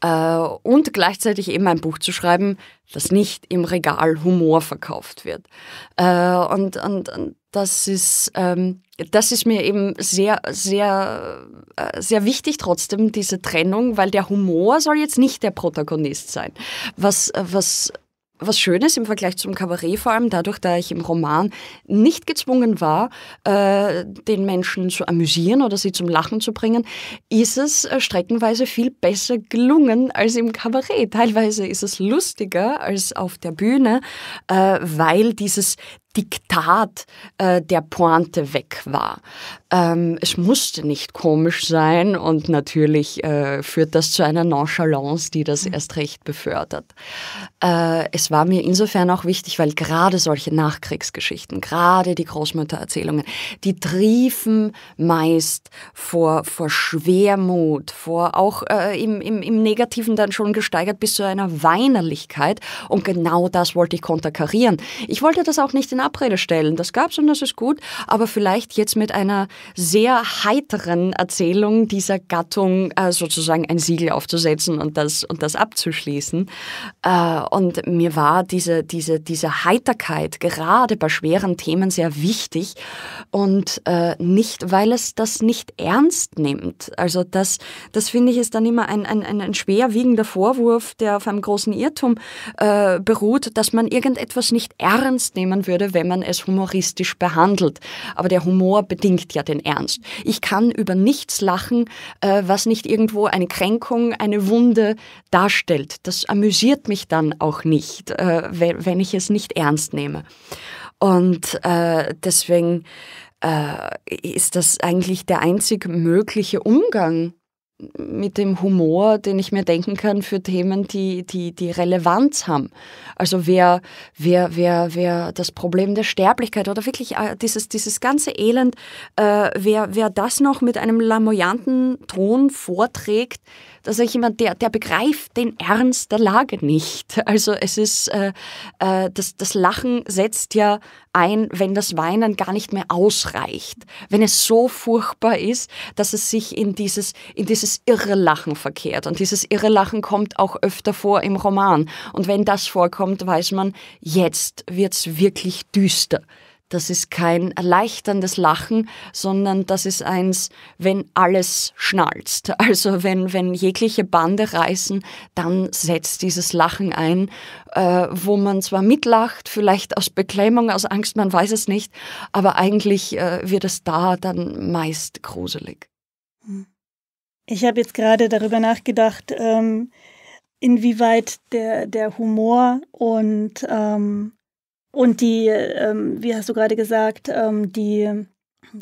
Äh, und gleichzeitig eben ein Buch zu schreiben, das nicht im Regal Humor verkauft wird. Äh, und, und, und das ist, ähm, das ist mir eben sehr, sehr, äh, sehr wichtig trotzdem, diese Trennung, weil der Humor soll jetzt nicht der Protagonist sein. Was, äh, was was Schönes im Vergleich zum Kabarett, vor allem dadurch, dass ich im Roman nicht gezwungen war, äh, den Menschen zu amüsieren oder sie zum Lachen zu bringen, ist es äh, streckenweise viel besser gelungen als im Kabarett. Teilweise ist es lustiger als auf der Bühne, äh, weil dieses Diktat äh, der Pointe weg war. Ähm, es musste nicht komisch sein und natürlich äh, führt das zu einer Nonchalance, die das mhm. erst recht befördert. Äh, es war mir insofern auch wichtig, weil gerade solche Nachkriegsgeschichten, gerade die Großmüttererzählungen, die triefen meist vor, vor Schwermut, vor auch äh, im, im, im Negativen dann schon gesteigert bis zu einer Weinerlichkeit und genau das wollte ich konterkarieren. Ich wollte das auch nicht in Abrede stellen. Das gab's und das ist gut, aber vielleicht jetzt mit einer sehr heiteren Erzählung dieser Gattung äh, sozusagen ein Siegel aufzusetzen und das, und das abzuschließen. Äh, und mir war diese, diese, diese Heiterkeit gerade bei schweren Themen sehr wichtig und äh, nicht, weil es das nicht ernst nimmt. Also das, das finde ich ist dann immer ein, ein, ein, ein schwerwiegender Vorwurf, der auf einem großen Irrtum äh, beruht, dass man irgendetwas nicht ernst nehmen würde, wenn man es humoristisch behandelt. Aber der Humor bedingt ja den Ernst. Ich kann über nichts lachen, äh, was nicht irgendwo eine Kränkung, eine Wunde darstellt. Das amüsiert mich dann auch nicht, äh, wenn ich es nicht ernst nehme. Und äh, deswegen ist das eigentlich der einzig mögliche Umgang mit dem Humor, den ich mir denken kann für Themen, die, die, die Relevanz haben. Also wer, wer, wer, wer das Problem der Sterblichkeit oder wirklich äh, dieses, dieses ganze Elend, äh, wer, wer das noch mit einem lamoyanten Ton vorträgt, also jemand, der, der begreift den Ernst der Lage nicht. Also es ist, äh, äh, das, das Lachen setzt ja ein, wenn das Weinen gar nicht mehr ausreicht. Wenn es so furchtbar ist, dass es sich in dieses, in dieses Irrelachen verkehrt. Und dieses Irrelachen kommt auch öfter vor im Roman. Und wenn das vorkommt, weiß man, jetzt wird's wirklich düster das ist kein erleichterndes Lachen, sondern das ist eins, wenn alles schnalzt. Also wenn, wenn jegliche Bande reißen, dann setzt dieses Lachen ein, äh, wo man zwar mitlacht, vielleicht aus Beklemmung, aus Angst, man weiß es nicht, aber eigentlich äh, wird es da dann meist gruselig. Hm. Ich habe jetzt gerade darüber nachgedacht, ähm, inwieweit der, der Humor und ähm und die, ähm, wie hast du gerade gesagt, ähm, die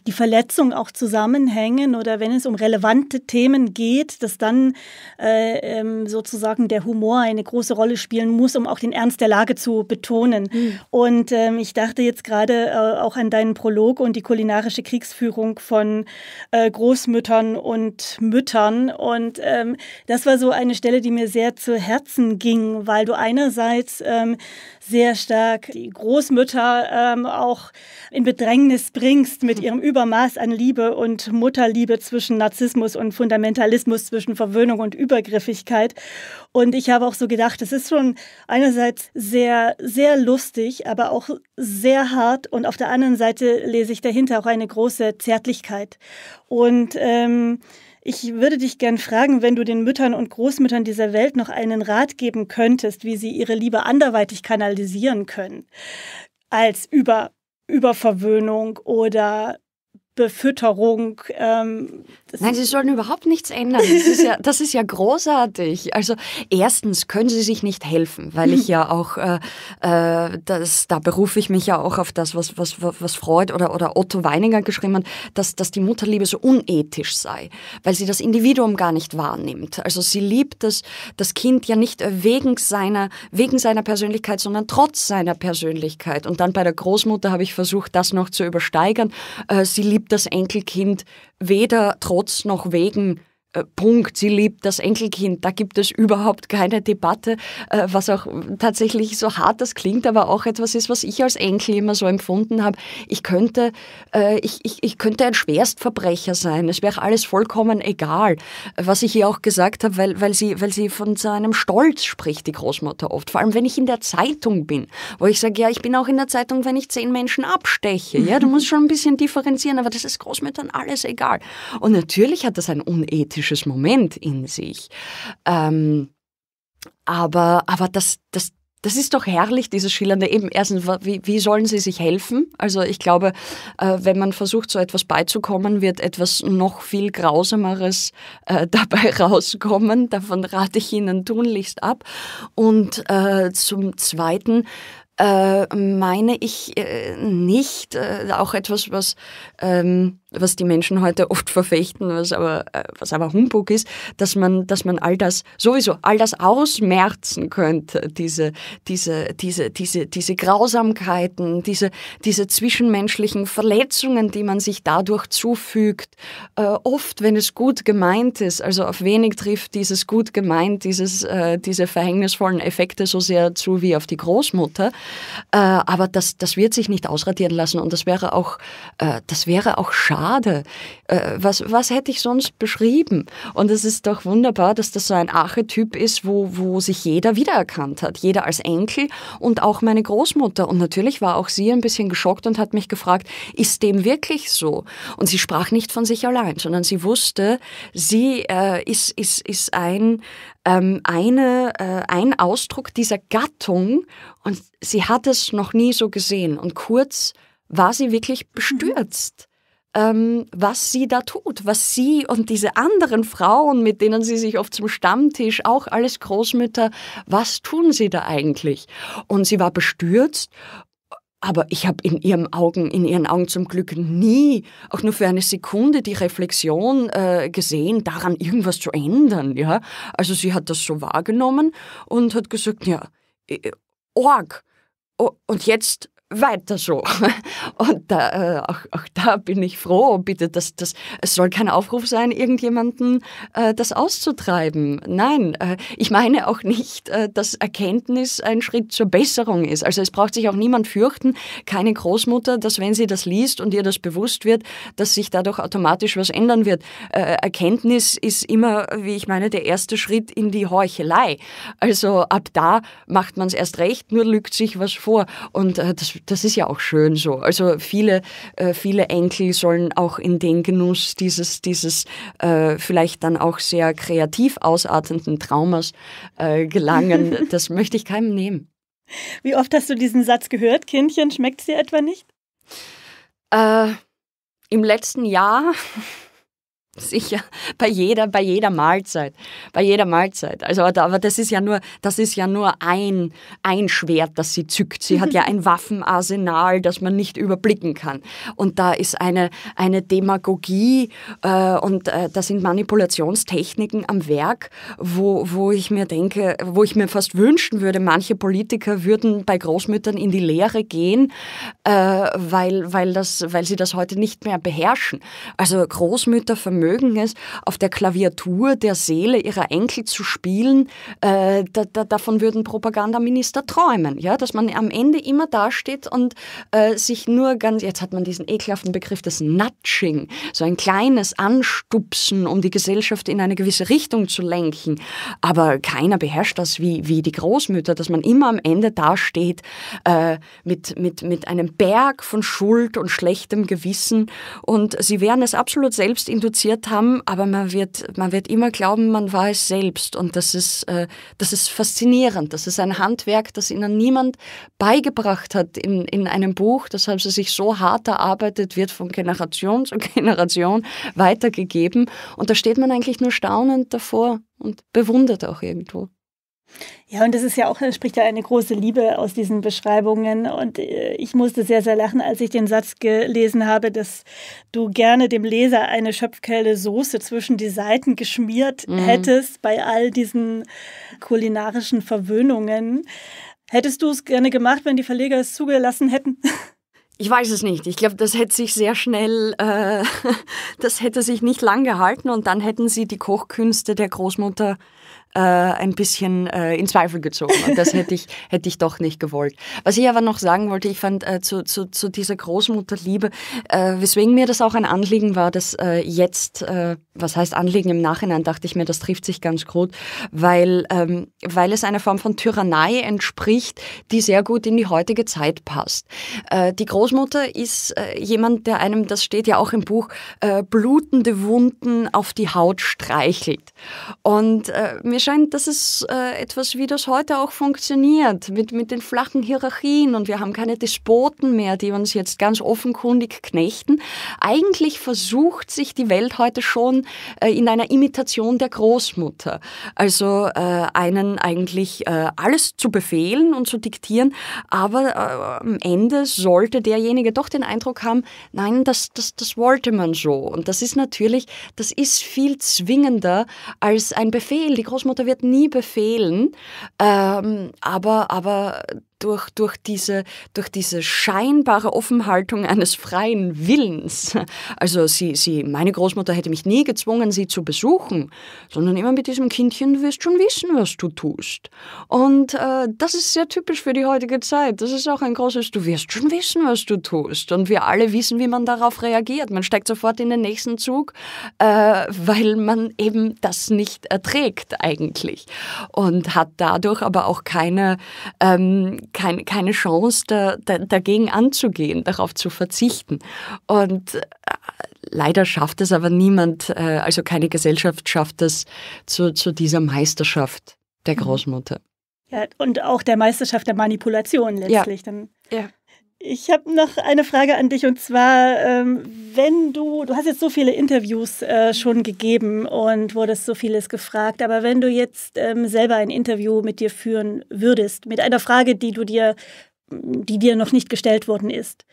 die Verletzung auch zusammenhängen oder wenn es um relevante Themen geht, dass dann äh, ähm, sozusagen der Humor eine große Rolle spielen muss, um auch den Ernst der Lage zu betonen. Mhm. Und ähm, ich dachte jetzt gerade äh, auch an deinen Prolog und die kulinarische Kriegsführung von äh, Großmüttern und Müttern. Und ähm, das war so eine Stelle, die mir sehr zu Herzen ging, weil du einerseits ähm, sehr stark die Großmütter ähm, auch in Bedrängnis bringst mit ihrem im Übermaß an Liebe und Mutterliebe zwischen Narzissmus und Fundamentalismus, zwischen Verwöhnung und Übergriffigkeit. Und ich habe auch so gedacht, es ist schon einerseits sehr, sehr lustig, aber auch sehr hart. Und auf der anderen Seite lese ich dahinter auch eine große Zärtlichkeit. Und ähm, ich würde dich gern fragen, wenn du den Müttern und Großmüttern dieser Welt noch einen Rat geben könntest, wie sie ihre Liebe anderweitig kanalisieren können, als über, über Verwöhnung oder Befütterung. Ähm, Nein, sie sollen überhaupt nichts ändern. Das ist, ja, das ist ja großartig. Also erstens können sie sich nicht helfen, weil ich ja auch, äh, äh, das, da berufe ich mich ja auch auf das, was, was, was Freud oder, oder Otto Weininger geschrieben hat, dass, dass die Mutterliebe so unethisch sei, weil sie das Individuum gar nicht wahrnimmt. Also sie liebt das, das Kind ja nicht wegen seiner, wegen seiner Persönlichkeit, sondern trotz seiner Persönlichkeit. Und dann bei der Großmutter habe ich versucht, das noch zu übersteigern. Äh, sie liebt das Enkelkind weder trotz noch wegen äh, Punkt, sie liebt das Enkelkind, da gibt es überhaupt keine Debatte, äh, was auch tatsächlich so hart das klingt, aber auch etwas ist, was ich als Enkel immer so empfunden habe. Ich könnte, äh, ich, ich, ich könnte ein Schwerstverbrecher sein, es wäre alles vollkommen egal, was ich ihr auch gesagt habe, weil, weil, sie, weil sie von so einem Stolz spricht, die Großmutter oft, vor allem wenn ich in der Zeitung bin, wo ich sage, ja, ich bin auch in der Zeitung, wenn ich zehn Menschen absteche, ja, du musst schon ein bisschen differenzieren, aber das ist Großmüttern alles egal. Und natürlich hat das ein unethisches romantisches Moment in sich. Ähm, aber aber das, das, das ist doch herrlich, dieses Schillernde. Eben erstens, wie, wie, sollen sie sich helfen? Also ich glaube, äh, wenn man versucht, so etwas beizukommen, wird etwas noch viel Grausameres äh, dabei rauskommen. Davon rate ich Ihnen tunlichst ab. Und äh, zum Zweiten, äh, meine ich äh, nicht, äh, auch etwas, was... Ähm, was die Menschen heute oft verfechten, was aber, äh, was aber Humbug ist, dass man, dass man all das, sowieso all das ausmerzen könnte, diese, diese, diese, diese, diese Grausamkeiten, diese, diese zwischenmenschlichen Verletzungen, die man sich dadurch zufügt, äh, oft, wenn es gut gemeint ist, also auf wenig trifft dieses gut gemeint, dieses, äh, diese verhängnisvollen Effekte so sehr zu wie auf die Großmutter, äh, aber das, das wird sich nicht ausradieren lassen und das wäre auch, äh, das wäre auch schade, schade. Äh, was, was hätte ich sonst beschrieben? Und es ist doch wunderbar, dass das so ein Archetyp ist, wo, wo sich jeder wiedererkannt hat. Jeder als Enkel und auch meine Großmutter. Und natürlich war auch sie ein bisschen geschockt und hat mich gefragt, ist dem wirklich so? Und sie sprach nicht von sich allein, sondern sie wusste, sie äh, ist, ist, ist ein, ähm, eine, äh, ein Ausdruck dieser Gattung und sie hat es noch nie so gesehen. Und kurz war sie wirklich mhm. bestürzt ähm, was sie da tut, was sie und diese anderen Frauen, mit denen sie sich oft zum Stammtisch, auch alles Großmütter, was tun sie da eigentlich? Und sie war bestürzt aber ich habe in ihren Augen, in ihren Augen zum Glück nie, auch nur für eine Sekunde, die Reflexion äh, gesehen, daran irgendwas zu ändern. Ja, also sie hat das so wahrgenommen und hat gesagt, ja, äh, äh, Org. Und jetzt weiter so. Und da, äh, auch, auch da bin ich froh, bitte, dass das, es soll kein Aufruf sein, irgendjemanden äh, das auszutreiben. Nein, äh, ich meine auch nicht, äh, dass Erkenntnis ein Schritt zur Besserung ist. Also es braucht sich auch niemand fürchten, keine Großmutter, dass wenn sie das liest und ihr das bewusst wird, dass sich dadurch automatisch was ändern wird. Äh, Erkenntnis ist immer, wie ich meine, der erste Schritt in die Heuchelei. Also ab da macht man es erst recht, nur lügt sich was vor. Und äh, das das, ist ja auch schön so. Also viele, äh, viele Enkel sollen auch in den Genuss dieses, dieses äh, vielleicht dann auch sehr kreativ ausartenden Traumas äh, gelangen. das möchte ich keinem nehmen. Wie oft hast du diesen Satz gehört? Kindchen, schmeckt es dir etwa nicht? Äh, Im letzten Jahr Sicher, bei jeder, bei jeder Mahlzeit. Bei jeder Mahlzeit. Also, aber das ist ja nur, das ist ja nur ein, ein Schwert, das sie zückt. Sie hat ja ein Waffenarsenal, das man nicht überblicken kann. Und da ist eine, eine Demagogie äh, und äh, da sind Manipulationstechniken am Werk, wo, wo ich mir denke, wo ich mir fast wünschen würde, manche Politiker würden bei Großmüttern in die Lehre gehen, äh, weil, weil, das, weil sie das heute nicht mehr beherrschen. Also Großmütter vermögen mögen es, auf der Klaviatur der Seele ihrer Enkel zu spielen. Äh, da, da, davon würden Propagandaminister träumen, ja, dass man am Ende immer dasteht und äh, sich nur ganz, jetzt hat man diesen ekelhaften Begriff des Nudging, so ein kleines Anstupsen, um die Gesellschaft in eine gewisse Richtung zu lenken. Aber keiner beherrscht das wie, wie die Großmütter, dass man immer am Ende dasteht äh, mit, mit, mit einem Berg von Schuld und schlechtem Gewissen und sie werden es absolut selbst induziert, studiert haben, aber man wird, man wird immer glauben, man war es selbst. Und das ist, äh, das ist faszinierend. Das ist ein Handwerk, das ihnen niemand beigebracht hat in, in einem Buch. Das haben sie sich so hart erarbeitet, wird von Generation zu Generation weitergegeben. Und da steht man eigentlich nur staunend davor und bewundert auch irgendwo. Ja, und das ist ja auch, spricht ja eine große Liebe aus diesen Beschreibungen. Und äh, ich musste sehr, sehr lachen, als ich den Satz gelesen habe, dass du gerne dem Leser eine Schöpfkelle Soße zwischen die Seiten geschmiert mhm. hättest bei all diesen kulinarischen Verwöhnungen. Hättest du es gerne gemacht, wenn die Verleger es zugelassen hätten? Ich weiß es nicht. Ich glaube, das hätte sich sehr schnell, äh, das hätte sich nicht lang gehalten und dann hätten sie die Kochkünste der Großmutter äh, äh, ein bisschen äh, in Zweifel gezogen. Und das hätte ich, hätte ich doch nicht gewollt. Was ich aber noch sagen wollte, ich fand äh, zu, zu, zu dieser Großmutterliebe, äh, weswegen mir das auch ein Anliegen war, dass äh, jetzt, äh, was heißt Anliegen im Nachhinein, dachte ich mir, das trifft sich ganz gut, weil, ähm, weil es einer Form von Tyrannei entspricht, die sehr gut in die heutige Zeit passt. Äh, die Großmutter ist äh, jemand, der einem, das steht ja auch im Buch, äh, blutende Wunden auf die Haut streichelt. Und äh, mir scheint, dass es äh, etwas wie das heute auch funktioniert, mit, mit den flachen Hierarchien und wir haben keine Despoten mehr, die uns jetzt ganz offenkundig knechten. Eigentlich versucht sich die Welt heute schon äh, in einer Imitation der Großmutter. Also äh, einen eigentlich äh, alles zu befehlen und zu diktieren, aber äh, am Ende sollte derjenige doch den Eindruck haben, nein, das, das, das wollte man so. Und das ist natürlich, das ist viel zwingender als ein Befehl. Die Großmutter Großmutter wird nie befehlen, ähm, aber, aber durch, durch, diese, durch diese scheinbare Offenhaltung eines freien Willens. Also sie, sie, meine Großmutter hätte mich nie gezwungen, sie zu besuchen, sondern immer mit diesem Kindchen, du wirst schon wissen, was du tust. Und äh, das ist sehr typisch für die heutige Zeit. Das ist auch ein großes, du wirst schon wissen, was du tust. Und wir alle wissen, wie man darauf reagiert. Man steigt sofort in den nächsten Zug, äh, weil man eben das nicht erträgt eigentlich. Und hat dadurch aber auch keine... Ähm, kein, keine Chance, da, da, dagegen anzugehen, darauf zu verzichten. Und äh, leider schafft es aber niemand, äh, also keine Gesellschaft schafft es zu, zu dieser Meisterschaft der mhm. Großmutter. Ja, und auch der Meisterschaft der Manipulation letztlich. Ja. Dann ja. Ich habe noch eine Frage an dich und zwar, ähm, wenn du, du hast jetzt so viele Interviews äh, schon gegeben und wurdest so vieles gefragt, aber wenn du jetzt ähm, selber ein Interview mit dir führen würdest, mit einer Frage, die du dir, die dir noch nicht gestellt worden ist,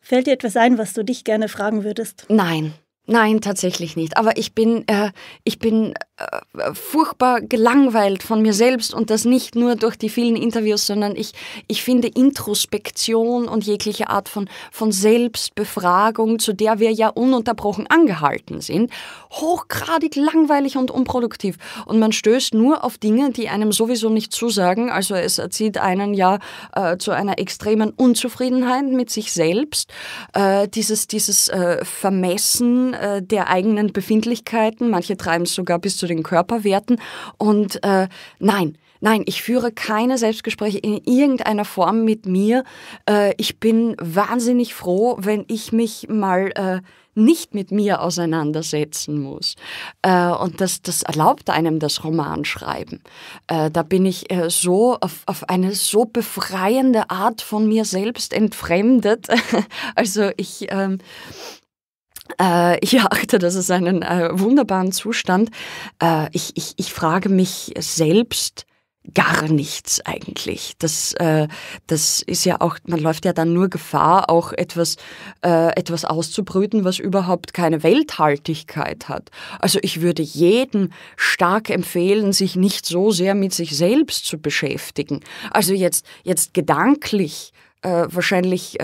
fällt dir etwas ein, was du dich gerne fragen würdest? Nein. Nein, tatsächlich nicht. Aber ich bin, äh, ich bin äh, furchtbar gelangweilt von mir selbst und das nicht nur durch die vielen Interviews, sondern ich, ich finde Introspektion und jegliche Art von, von Selbstbefragung, zu der wir ja ununterbrochen angehalten sind, hochgradig langweilig und unproduktiv. Und man stößt nur auf Dinge, die einem sowieso nicht zusagen. Also es erzieht einen ja äh, zu einer extremen Unzufriedenheit mit sich selbst. Äh, dieses dieses äh, Vermessen äh, der eigenen Befindlichkeiten. Manche treiben es sogar bis zu den Körperwerten. Und äh, nein, nein, ich führe keine Selbstgespräche in irgendeiner Form mit mir. Äh, ich bin wahnsinnig froh, wenn ich mich mal äh, nicht mit mir auseinandersetzen muss. Äh, und das, das erlaubt einem das Romanschreiben. Äh, da bin ich äh, so auf, auf eine so befreiende Art von mir selbst entfremdet. also ich. Ähm, äh, ich achte, das ist einen äh, wunderbaren Zustand. Äh, ich, ich, ich frage mich selbst gar nichts eigentlich. Das, äh, das ist ja auch, man läuft ja dann nur Gefahr, auch etwas, äh, etwas auszubrüten, was überhaupt keine Welthaltigkeit hat. Also ich würde jedem stark empfehlen, sich nicht so sehr mit sich selbst zu beschäftigen. Also jetzt, jetzt gedanklich äh, wahrscheinlich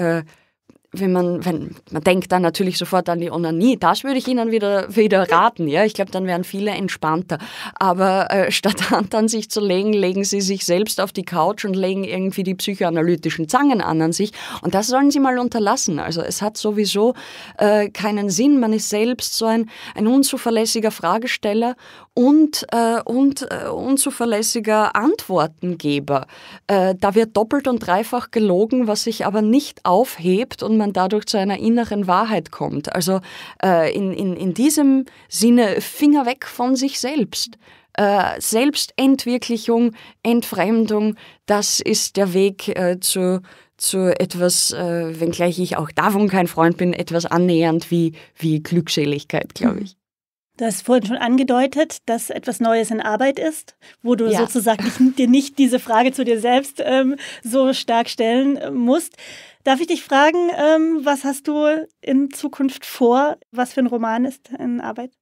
wenn man, wenn man denkt dann natürlich sofort an die Onanie, das würde ich Ihnen wieder, wieder raten. Ja? Ich glaube, dann wären viele entspannter. Aber äh, statt Hand an sich zu legen, legen Sie sich selbst auf die Couch und legen irgendwie die psychoanalytischen Zangen an an sich. Und das sollen Sie mal unterlassen. Also es hat sowieso äh, keinen Sinn. Man ist selbst so ein, ein unzuverlässiger Fragesteller und, äh, und äh, unzuverlässiger Antwortengeber. Äh, da wird doppelt und dreifach gelogen, was sich aber nicht aufhebt und man dadurch zu einer inneren Wahrheit kommt. Also äh, in, in, in diesem Sinne Finger weg von sich selbst. Äh, Selbstentwirklichung, Entfremdung, das ist der Weg äh, zu, zu etwas, äh, wenngleich ich auch davon kein Freund bin, etwas annähernd wie, wie Glückseligkeit, glaube mhm. ich. Du hast vorhin schon angedeutet, dass etwas Neues in Arbeit ist, wo du ja. sozusagen dir nicht diese Frage zu dir selbst ähm, so stark stellen äh, musst. Darf ich dich fragen, ähm, was hast du in Zukunft vor? Was für ein Roman ist in Arbeit?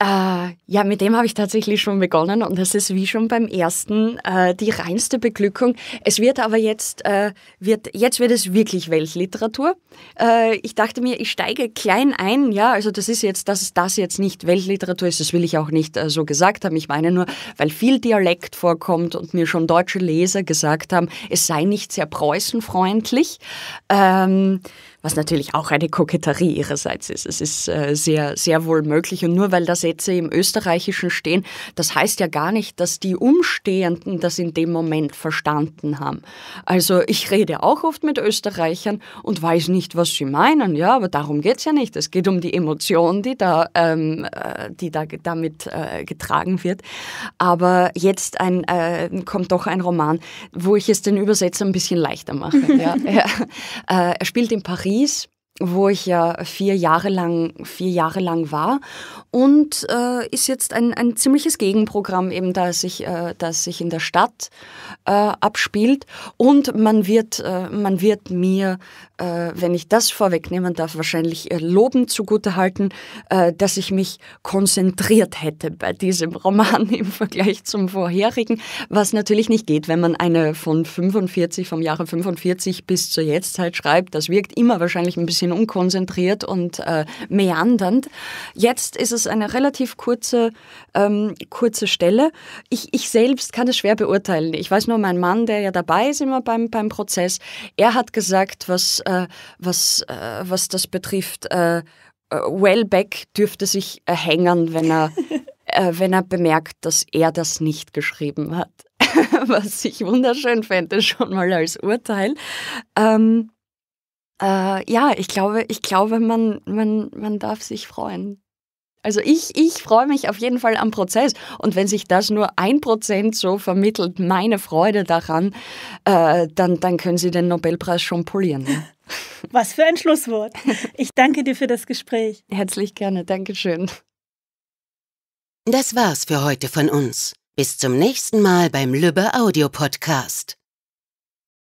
Äh, ja, mit dem habe ich tatsächlich schon begonnen und das ist wie schon beim ersten äh, die reinste Beglückung. Es wird aber jetzt, äh, wird, jetzt wird es wirklich Weltliteratur. Äh, ich dachte mir, ich steige klein ein, ja, also das ist jetzt, dass das jetzt nicht Weltliteratur ist, das will ich auch nicht äh, so gesagt haben. Ich meine nur, weil viel Dialekt vorkommt und mir schon deutsche Leser gesagt haben, es sei nicht sehr preußenfreundlich. Ähm, was natürlich auch eine Koketterie ihrerseits ist. Es ist äh, sehr, sehr wohl möglich. Und nur weil da Sätze im Österreichischen stehen, das heißt ja gar nicht, dass die Umstehenden das in dem Moment verstanden haben. Also ich rede auch oft mit Österreichern und weiß nicht, was sie meinen. Ja, aber darum geht es ja nicht. Es geht um die Emotion, die da, ähm, äh, die da damit äh, getragen wird. Aber jetzt ein, äh, kommt doch ein Roman, wo ich es den Übersetzer ein bisschen leichter mache. ja. er, äh, er spielt in Paris release wo ich ja vier Jahre lang, vier Jahre lang war und äh, ist jetzt ein, ein ziemliches Gegenprogramm eben, da sich, äh, das sich in der Stadt äh, abspielt und man wird, äh, man wird mir, äh, wenn ich das vorwegnehmen darf, wahrscheinlich äh, lobend zugutehalten, äh, dass ich mich konzentriert hätte bei diesem Roman im Vergleich zum vorherigen, was natürlich nicht geht, wenn man eine von 45, vom Jahre 45 bis zur Jetztzeit schreibt, das wirkt immer wahrscheinlich ein bisschen bisschen unkonzentriert und äh, meandernd. Jetzt ist es eine relativ kurze, ähm, kurze Stelle. Ich, ich selbst kann es schwer beurteilen. Ich weiß nur, mein Mann, der ja dabei ist immer beim, beim Prozess, er hat gesagt, was, äh, was, äh, was das betrifft, äh, äh Wellbeck dürfte sich erhängern, wenn er, äh, wenn er bemerkt, dass er das nicht geschrieben hat was ich wunderschön fände, schon mal als Urteil. Ähm, äh, ja, ich glaube, ich glaube, man, man, man darf sich freuen. Also ich, ich freue mich auf jeden Fall am Prozess. Und wenn sich das nur ein Prozent so vermittelt, meine Freude daran, äh, dann, dann können Sie den Nobelpreis schon polieren. Ne? Was für ein Schlusswort. Ich danke dir für das Gespräch. Herzlich gerne. Dankeschön. Das war's für heute von uns. Bis zum nächsten Mal beim Lübbe Audio Podcast.